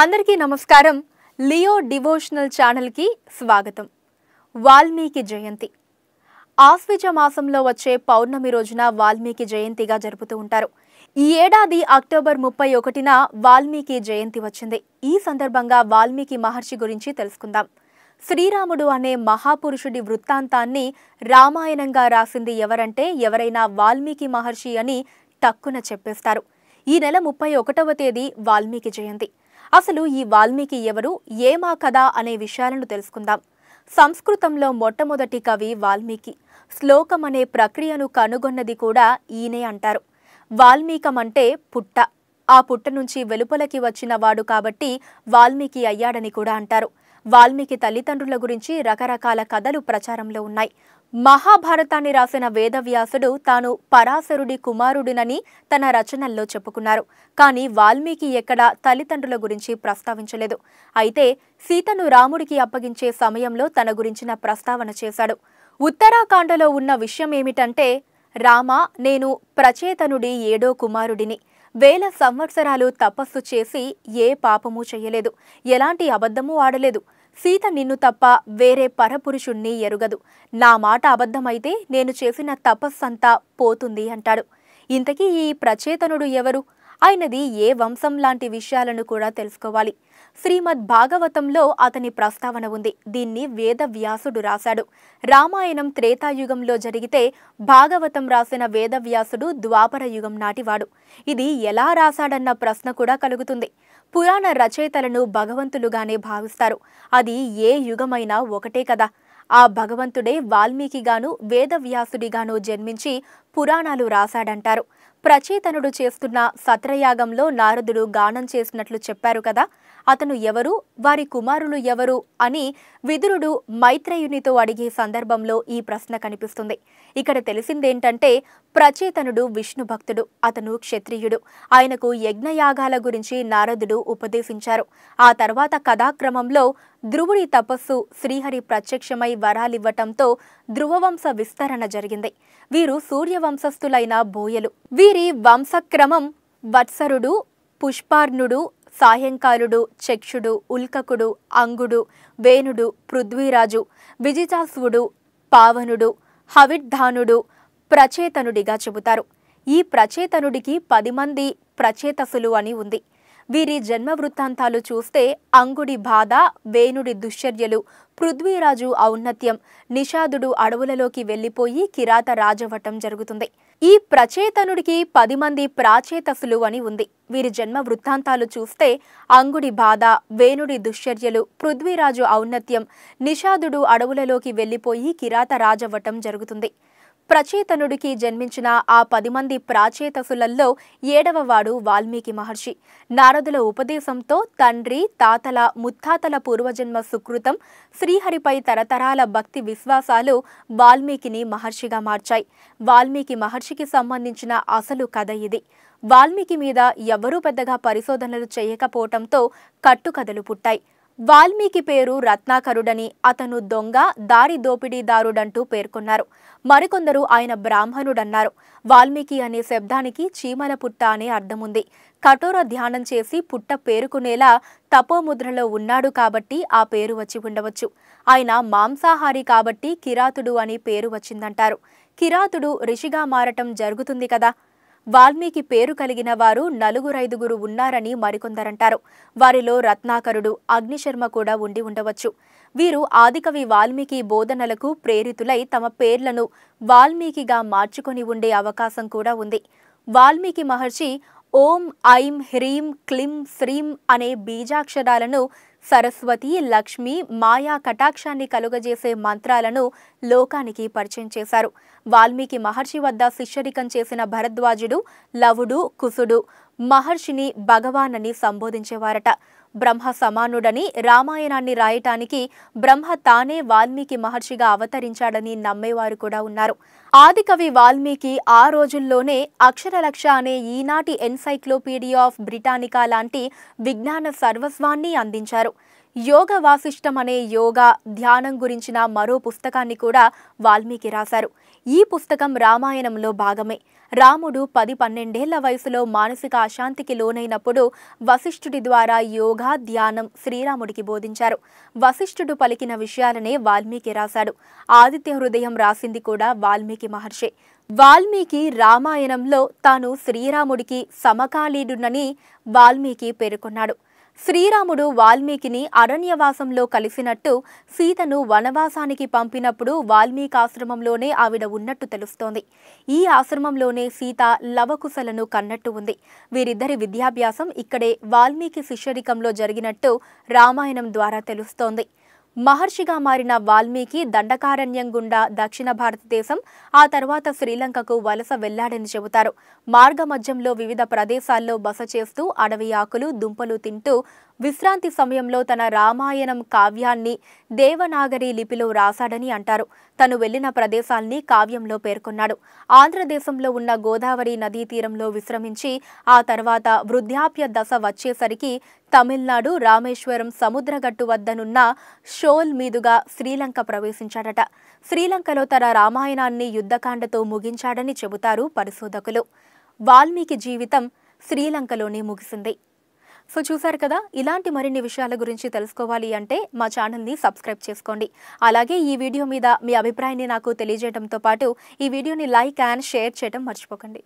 అందరికీ నమస్కారం Leo devotional ఛానల్కి స్వాగతం వాల్మీకి జయంతి ఆశ్విజ మాసంలో వచ్చే పౌర్ణమి రోజున వాల్మీకి జయంతిగా జరుపుతూ ఉంటారు ఈ ఏడాది అక్టోబర్ ముప్పై ఒకటిన వాల్మీకి జయంతి వచ్చింది ఈ సందర్భంగా వాల్మీకి మహర్షి గురించి తెలుసుకుందాం శ్రీరాముడు అనే మహాపురుషుడి వృత్తాంతాన్ని రామాయణంగా రాసింది ఎవరంటే ఎవరైనా వాల్మీకి మహర్షి అని టక్కున చెప్పేస్తారు ఈ నెల ముప్పై ఒకటవ తేదీ వాల్మీకి జయంతి అసలు ఈ వాల్మీకి ఎవరు ఏమా కథ అనే విషయాలను తెలుసుకుందాం సంస్కృతంలో మొట్టమొదటి కవి వాల్మీకి శ్లోకం అనే ప్రక్రియను కనుగొన్నది కూడా ఈయనే అంటారు వాల్మీకమంటే పుట్ట ఆ పుట్ట నుంచి వెలుపలకి వచ్చిన వాడు కాబట్టి వాల్మీకి అయ్యాడని కూడా అంటారు వాల్మీకి తల్లిదండ్రుల గురించి రకరకాల కథలు ప్రచారంలో ఉన్నాయి మహాభారతాన్ని రాసిన వేదవ్యాసుడు తాను పరాశరుడి కుమారుడినని తన రచనల్లో చెప్పుకున్నారు కానీ వాల్మీకి ఎక్కడా తల్లిదండ్రుల గురించి ప్రస్తావించలేదు అయితే సీతను రాముడికి అప్పగించే సమయంలో తన గురించిన ప్రస్తావన చేశాడు ఉత్తరాఖండలో ఉన్న విషయం ఏమిటంటే రామ నేను ప్రచేతనుడి ఏడో కుమారుడిని వేల సంవత్సరాలు తపస్సు చేసి ఏ పాపమూ చేయలేదు ఎలాంటి అబద్ధమూ ఆడలేదు సీత నిన్ను తప్ప వేరే పరపురుషుణ్ణి ఎరుగదు నా మాట అబద్ధమైతే నేను చేసిన తపస్సంతా పోతుంది అంటాడు ఇంతకీ ఈ ప్రచేతనుడు ఎవరు ఆయనది ఏ వంశం లాంటి విషయాలను కూడా తెలుసుకోవాలి శ్రీమద్ భాగవతంలో అతని ప్రస్తావన ఉంది దీన్ని వేద వ్యాసుడు రాశాడు రామాయణం త్రేతాయుగంలో జరిగితే భాగవతం రాసిన వేదవ్యాసుడు ద్వాపర యుగం నాటివాడు ఇది ఎలా రాశాడన్న ప్రశ్న కూడా కలుగుతుంది పురాణ రచయితలను భగవంతులుగానే భావిస్తారు అది ఏ యుగమైనా ఒకటే కదా ఆ భగవంతుడే వాల్మీకిగాను వేదవ్యాసుడిగాను జన్మించి పురాణాలు రాశాడంటారు ప్రచేతనుడు చేస్తున్న సత్రయాగంలో నారదుడు గానం చేసినట్లు చెప్పారు కదా అతను ఎవరు వారి కుమారులు ఎవరు అని విదురుడు మైత్రేయునితో అడిగే సందర్భంలో ఈ ప్రశ్న కనిపిస్తుంది ఇక్కడ తెలిసిందేంటంటే ప్రచేతనుడు విష్ణు భక్తుడు అతను క్షత్రియుడు ఆయనకు యజ్ఞయాగాల గురించి నారదుడు ఉపదేశించారు ఆ తర్వాత కథాక్రమంలో ధ్రువుడి తపస్సు శ్రీహరి ప్రత్యక్షమై వరాలివ్వటంతో ధ్రువవంశ విస్తరణ జరిగింది వీరు సూర్యవంశస్థులైన బోయలు వీరి వంశక్రమం వత్సరుడు పుష్పార్ణుడు సాయంకాలుడు చక్షుడు ఉల్కకుడు అంగుడు వేణుడు పృథ్వీరాజు విజితాసువుడు పావనుడు హవిడ్ధానుడు ప్రచేతనుడిగా చెబుతారు ఈ ప్రచేతనుడికి పది మంది ప్రచేతసులు అని ఉంది వీరి జన్మ వృత్తాంతాలు చూస్తే అంగుడి బాధ వేణుడి దుశ్చర్యలు పృథ్వీరాజు ఔన్నత్యం నిషాదుడు అడవులలోకి వెళ్లిపోయి కిరాత రాజవటం జరుగుతుంది ఈ ప్రచేతనుడికి పది మంది ప్రాచేతసులు అని ఉంది వీరి జన్మ వృత్తాంతాలు చూస్తే అంగుడి బాధ వేణుడి దుశ్చర్యలు పృథ్వీరాజు ఔన్నత్యం నిషాదుడు అడవులలోకి వెళ్లిపోయి కిరాత రాజవటం జరుగుతుంది ప్రచేతనుడికి జన్మించిన ఆ పది మంది ప్రాచేతసులల్లో ఏడవవాడు వాల్మీకి మహర్షి నారదుల ఉపదేశంతో తండ్రి తాతల ముత్తాతల పూర్వజన్మ సుకృతం శ్రీహరిపై తరతరాల భక్తి విశ్వాసాలు వాల్మీకిని మహర్షిగా మార్చాయి వాల్మీకి మహర్షికి సంబంధించిన అసలు కథ ఇది వాల్మీకి మీద ఎవరూ పెద్దగా పరిశోధనలు చేయకపోవటంతో కట్టుకథలు పుట్టాయి వాల్మీకి పేరు రత్నాకరుడని అతను దొంగ దారి దోపిడీదారుడంటూ పేర్కొన్నారు మరికొందరు ఆయన బ్రాహ్మణుడన్నారు వాల్మీకి అనే శబ్దానికి చీమల పుట్ట అనే అర్థముంది కఠోర ధ్యానం చేసి పుట్ట పేరుకునేలా తపోముద్రలో ఉన్నాడు కాబట్టి ఆ పేరు వచ్చి ఉండవచ్చు ఆయన మాంసాహారి కాబట్టి కిరాతుడు అని పేరు వచ్చిందంటారు కిరాతుడు రిషిగా మారటం జరుగుతుంది కదా వాల్మీకి పేరు కలిగిన వారు నలుగురైదుగురు ఉన్నారని మరికొందరంటారు వారిలో రత్నాకరుడు అగ్నిశర్మ కూడా ఉండి ఉండవచ్చు వీరు ఆదికవి వాల్మీకి బోధనలకు ప్రేరితులై తమ పేర్లను వాల్మీకిగా మార్చుకొని ఉండే అవకాశం కూడా ఉంది వాల్మీకి మహర్షి ఓం ఐం హ్రీం క్లిం శ్రీం అనే బీజాక్షరాలను సరస్వతి లక్ష్మి మాయా కటాక్షాన్ని కలుగజేసే మంత్రాలను లోకానికి పరిచయం చేశారు వాల్మీకి మహర్షి వద్ద శిష్యరికం చేసిన భరద్వాజుడు లవుడు కుసుడు మహర్షిని భగవాన్ అని సంబోధించేవారట బ్రహ్మ సమానుడని రామాయణాన్ని రాయటానికి బ్రహ్మ తానే వాల్మీకి మహర్షిగా అవతరించాడని నమ్మేవారు కూడా ఉన్నారు ఆదికవి వాల్మీకి ఆ రోజుల్లోనే అక్షరలక్ష అనే ఈనాటి ఎన్సైక్లోపీడియా ఆఫ్ బ్రిటానికా లాంటి విజ్ఞాన సర్వస్వాన్ని అందించారు యోగ వాసిష్టం అనే యోగ ధ్యానం గురించిన మరో పుస్తకాన్ని కూడా వాల్మీకి రాశారు ఈ పుస్తకం రామాయణంలో భాగమే రాముడు పది పన్నెండేళ్ల వయసులో మానసిక అశాంతికి లోనైనప్పుడు వశిష్ఠుడి ద్వారా యోగా ధ్యానం శ్రీరాముడికి బోధించారు వశిష్ఠుడు పలికిన విషయాలనే వాల్మీకి రాశాడు ఆదిత్య హృదయం రాసింది కూడా వాల్మీకి మహర్షి వాల్మీకి రామాయణంలో తాను శ్రీరాముడికి సమకాలీనుడని వాల్మీకి పేర్కొన్నాడు శ్రీరాముడు వాల్మీకిని అరణ్యవాసంలో కలిసినట్టు సీతను వనవాసానికి పంపినప్పుడు వాల్మీకి ఆశ్రమంలోనే ఆవిడ ఉన్నట్టు తెలుస్తోంది ఈ ఆశ్రమంలోనే సీత లవకుశలను కన్నట్టు ఉంది వీరిద్దరి విద్యాభ్యాసం ఇక్కడే వాల్మీకి శిష్యరికంలో జరిగినట్టు రామాయణం ద్వారా తెలుస్తోంది మహర్షిగా మారిన వాల్మీకి దండకారణ్యం గుండా దక్షిణ భారతదేశం ఆ తర్వాత శ్రీలంకకు వలస వెళ్లాడని చెబుతారు మార్గమధ్యంలో వివిధ ప్రదేశాల్లో బస చేస్తూ అడవి ఆకులు దుంపలు తింటూ విశ్రాంతి సమయంలో తన రామాయణం కావ్యాన్ని దేవనాగరి లిపిలో రాశాడని అంటారు తను వెళ్లిన ప్రదేశాల్ని కావ్యంలో పేర్కొన్నాడు ఆంధ్రదేశంలో ఉన్న గోదావరి నదీ తీరంలో విశ్రమించి ఆ తర్వాత వృద్ధాప్య దశ వచ్చేసరికి తమిళనాడు రామేశ్వరం సముద్రగట్టు వద్దనున్న షోల్ మీదుగా శ్రీలంక ప్రవేశించాడట శ్రీలంకలో తన రామాయణాన్ని యుద్ధకాండతో ముగించాడని చెబుతారు పరిశోధకులు వాల్మీకి జీవితం శ్రీలంకలోనే ముగిసింది సో చూశారు కదా ఇలాంటి మరిన్ని విషయాల గురించి తెలుసుకోవాలి అంటే మా ఛానల్ని సబ్స్క్రైబ్ చేసుకోండి అలాగే ఈ వీడియో మీద మీ అభిప్రాయాన్ని నాకు తెలియజేయడంతో పాటు ఈ వీడియోని లైక్ అండ్ షేర్ చేయడం మర్చిపోకండి